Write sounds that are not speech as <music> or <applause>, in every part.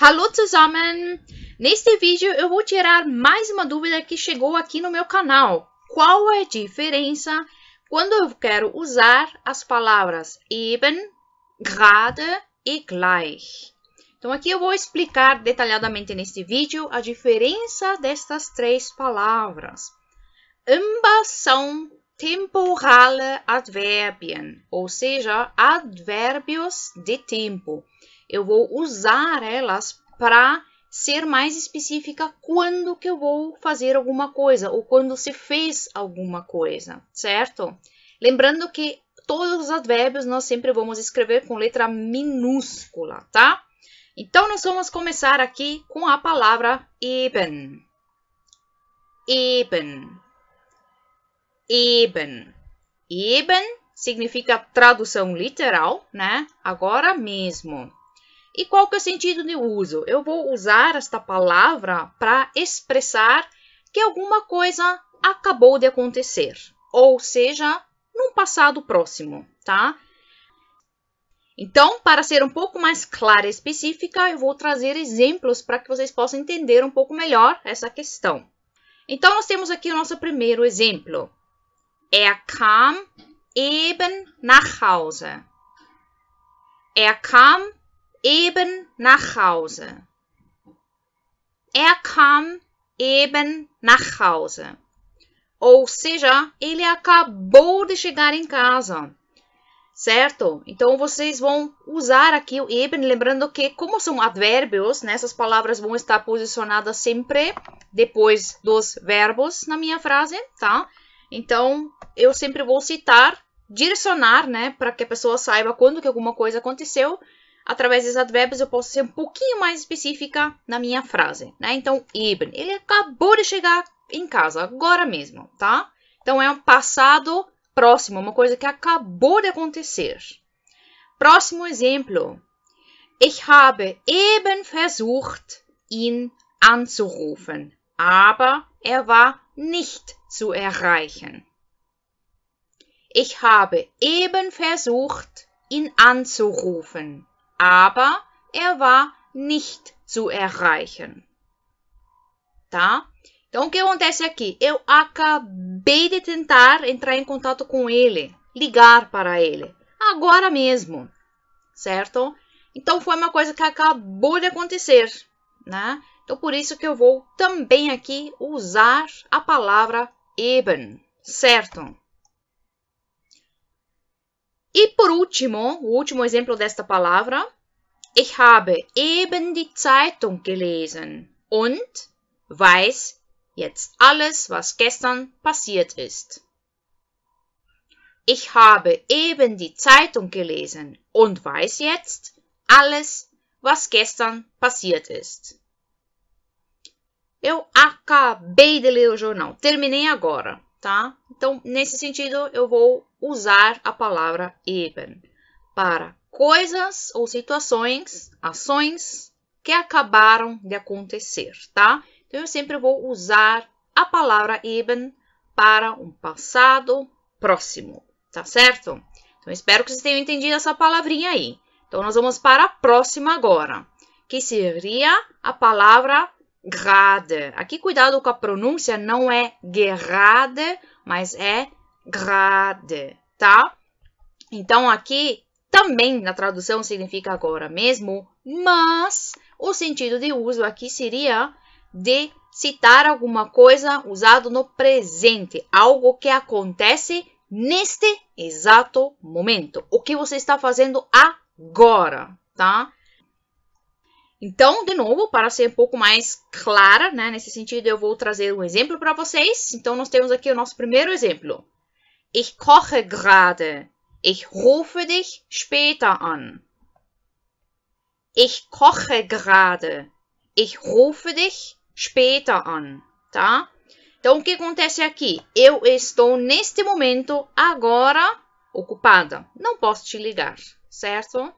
Hallo zusammen! Neste vídeo eu vou tirar mais uma dúvida que chegou aqui no meu canal. Qual é a diferença quando eu quero usar as palavras eben, gerade e gleich? Então aqui eu vou explicar detalhadamente neste vídeo a diferença destas três palavras. Ambas são temporale adverbien, ou seja, advérbios de tempo eu vou usar elas para ser mais específica quando que eu vou fazer alguma coisa ou quando se fez alguma coisa, certo? Lembrando que todos os advérbios nós sempre vamos escrever com letra minúscula, tá? Então, nós vamos começar aqui com a palavra eben. Eben. Eben. Eben significa tradução literal, né? Agora mesmo. E qual que é o sentido de uso? Eu vou usar esta palavra para expressar que alguma coisa acabou de acontecer, ou seja, num passado próximo, tá? Então, para ser um pouco mais clara e específica, eu vou trazer exemplos para que vocês possam entender um pouco melhor essa questão. Então, nós temos aqui o nosso primeiro exemplo. Er kam eben nach Hause. Er é kam eben nach Hause. Er kam eben nach Hause. Ou seja, ele acabou de chegar em casa. Certo? Então vocês vão usar aqui o eben, lembrando que como são advérbios, né, essas palavras vão estar posicionadas sempre depois dos verbos na minha frase, tá? Então eu sempre vou citar, direcionar, né, para que a pessoa saiba quando que alguma coisa aconteceu através dos advérbios eu posso ser um pouquinho mais específica na minha frase, né? Então, eben, ele acabou de chegar em casa, agora mesmo, tá? Então, é um passado próximo, uma coisa que acabou de acontecer. Próximo exemplo. Ich habe eben versucht, ihn anzurufen, aber er war nicht zu erreichen. Ich habe eben versucht, ihn anzurufen, aber er war nicht zu erreichen. Tá? Então, o que acontece aqui? Eu acabei de tentar entrar em contato com ele, ligar para ele, agora mesmo, certo? Então, foi uma coisa que acabou de acontecer, né? Então, por isso que eu vou também aqui usar a palavra eben, certo? E por último, o último exemplo desta palavra. Ich habe eben die Zeitung gelesen und weiß jetzt alles, was gestern passiert ist. Ich habe eben die Zeitung gelesen und weiß jetzt alles, was gestern passiert ist. Eu acabei de ler o jornal. Terminei agora. tá? Então, nesse sentido, eu vou usar a palavra eben para coisas ou situações, ações que acabaram de acontecer, tá? Então, eu sempre vou usar a palavra eben para um passado próximo, tá certo? Então, espero que vocês tenham entendido essa palavrinha aí. Então, nós vamos para a próxima agora, que seria a palavra grada. Aqui, cuidado com a pronúncia, não é gerade, mas é grade, tá? Então, aqui também na tradução significa agora mesmo, mas o sentido de uso aqui seria de citar alguma coisa usado no presente, algo que acontece neste exato momento, o que você está fazendo agora, tá? Então, de novo, para ser um pouco mais clara, né, nesse sentido, eu vou trazer um exemplo para vocês. Então, nós temos aqui o nosso primeiro exemplo. Ich koche gerade. Ich rufe dich später an. Ich koche gerade. Ich rufe dich später an. Tá? Então, o que acontece aqui? Eu estou neste momento, agora, ocupada. Não posso te ligar, certo?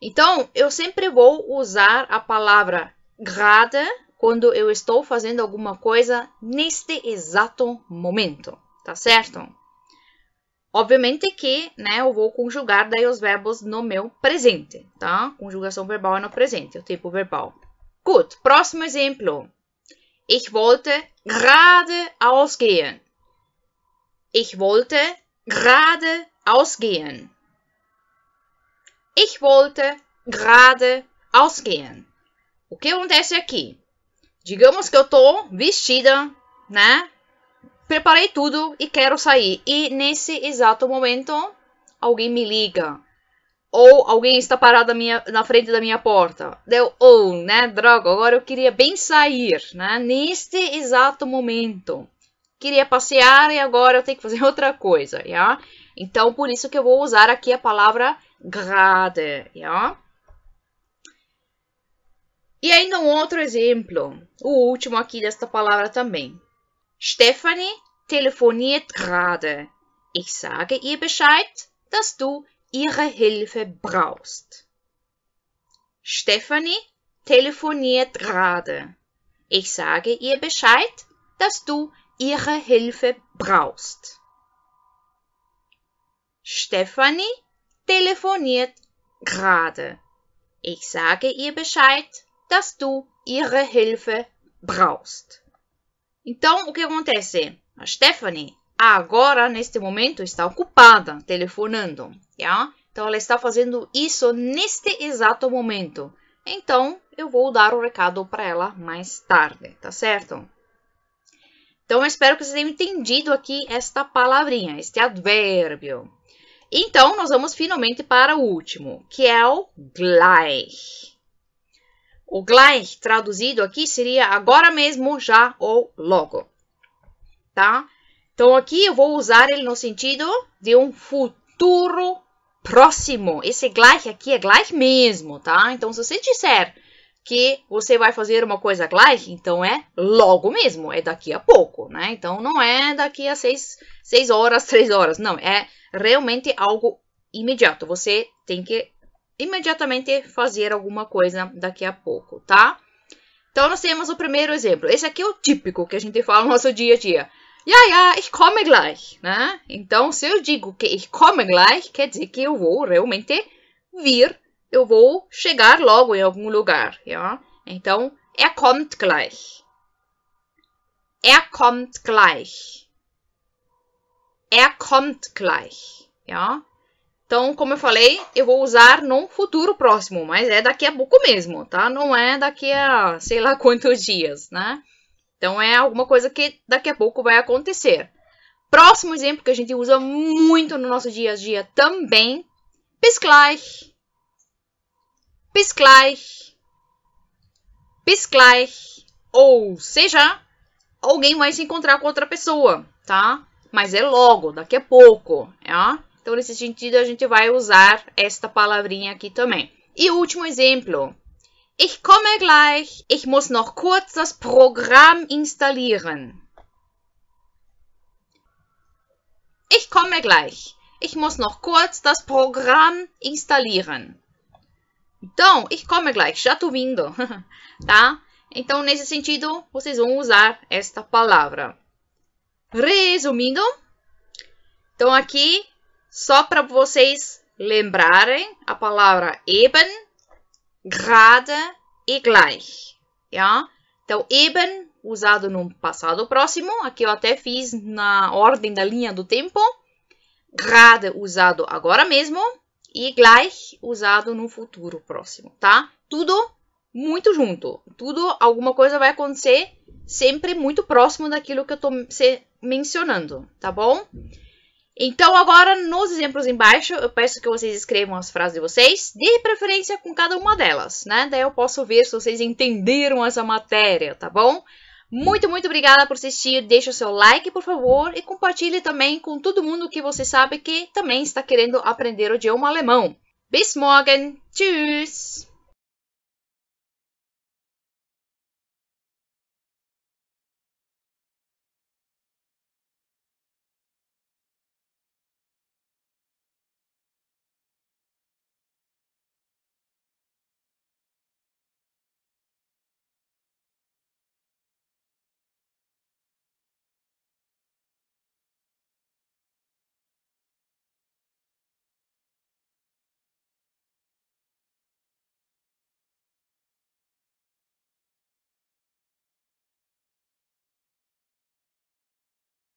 Então, eu sempre vou usar a palavra "grada" quando eu estou fazendo alguma coisa neste exato momento, tá certo? Obviamente que, né, eu vou conjugar daí os verbos no meu presente, tá? Conjugação verbal é no presente, o tempo verbal. Good, próximo exemplo. Ich wollte gerade ausgehen. Ich wollte gerade ausgehen. Ich wollte gerade ausgehen. O que acontece aqui? Digamos que eu tô vestida, né? Preparei tudo e quero sair. E nesse exato momento, alguém me liga. Ou alguém está parado minha, na frente da minha porta. Deu, ou, oh, né? Droga, agora eu queria bem sair, né? Neste exato momento. Queria passear e agora eu tenho que fazer <laughs> outra coisa, já? Yeah? Então, por isso que eu vou usar aqui a palavra gerade, ja? E ainda um outro exemplo, o último aqui desta palavra também. Stephanie telefoniert gerade. Ich sage ihr Bescheid, dass du ihre Hilfe brauchst. Stephanie telefoniert gerade. Ich sage ihr Bescheid, dass du ihre Hilfe brauchst. Stephanie telefoniert gerade. Ich sage ihr Bescheid, dass du ihre Hilfe brauchst. Então, o que acontece? A Stephanie agora, neste momento, está ocupada telefonando. Yeah? Então, ela está fazendo isso neste exato momento. Então, eu vou dar o recado para ela mais tarde, tá certo? Então, eu espero que vocês tenham entendido aqui esta palavrinha, este advérbio. Então, nós vamos finalmente para o último, que é o gleich. O gleich traduzido aqui seria agora mesmo, já ou logo. Tá? Então, aqui eu vou usar ele no sentido de um futuro próximo. Esse gleich aqui é gleich mesmo, tá? Então, se você disser que você vai fazer uma coisa gleich, então é logo mesmo, é daqui a pouco, né? Então não é daqui a seis, seis horas, <laughs> três horas, não, é realmente algo imediato. Você tem que imediatamente fazer alguma coisa daqui a pouco, tá? Então nós temos o primeiro exemplo. Esse aqui é o típico que a gente fala no nosso dia a dia. Ja, ja, ich komme gleich, né? Então se eu digo que ich komme gleich, quer dizer que eu vou realmente vir eu vou chegar logo em algum lugar. Ja? Então, er kommt gleich. Er kommt gleich. Er kommt gleich. Ja? Então, como eu falei, eu vou usar no futuro próximo, mas é daqui a pouco mesmo, tá? Não é daqui a sei lá quantos dias, né? Então, é alguma coisa que daqui a pouco vai acontecer. Próximo exemplo que a gente usa muito no nosso dia a dia também: Bis gleich bis gleich, bis gleich, ou seja, alguém vai se encontrar com outra pessoa, tá? Mas é logo, daqui a pouco, tá? Então, nesse sentido, a gente vai usar esta palavrinha aqui também. E o último exemplo. Ich komme gleich. Ich muss noch kurz das Programm installieren. Ich komme gleich. Ich muss noch kurz das Programm installieren. Então, ich komme é gleich, já tô vindo, <laughs> tá? Então, nesse sentido, vocês vão usar esta palavra. Resumindo, então aqui, só para vocês lembrarem, a palavra eben, gerade e gleich, yeah? Então, eben, usado no passado próximo, aqui eu até fiz na ordem da linha do tempo, gerade, usado agora mesmo, e gleich usado no futuro próximo, tá? Tudo muito junto. Tudo, alguma coisa vai acontecer sempre muito próximo daquilo que eu tô mencionando, tá bom? Então, agora, nos exemplos embaixo, eu peço que vocês escrevam as frases de vocês, de preferência com cada uma delas, né? Daí eu posso ver se vocês entenderam essa matéria, tá bom? Muito, muito obrigada por assistir. Deixa o seu like, por favor, e compartilhe também com todo mundo que você sabe que também está querendo aprender o idioma alemão. Bis morgen. Tschüss.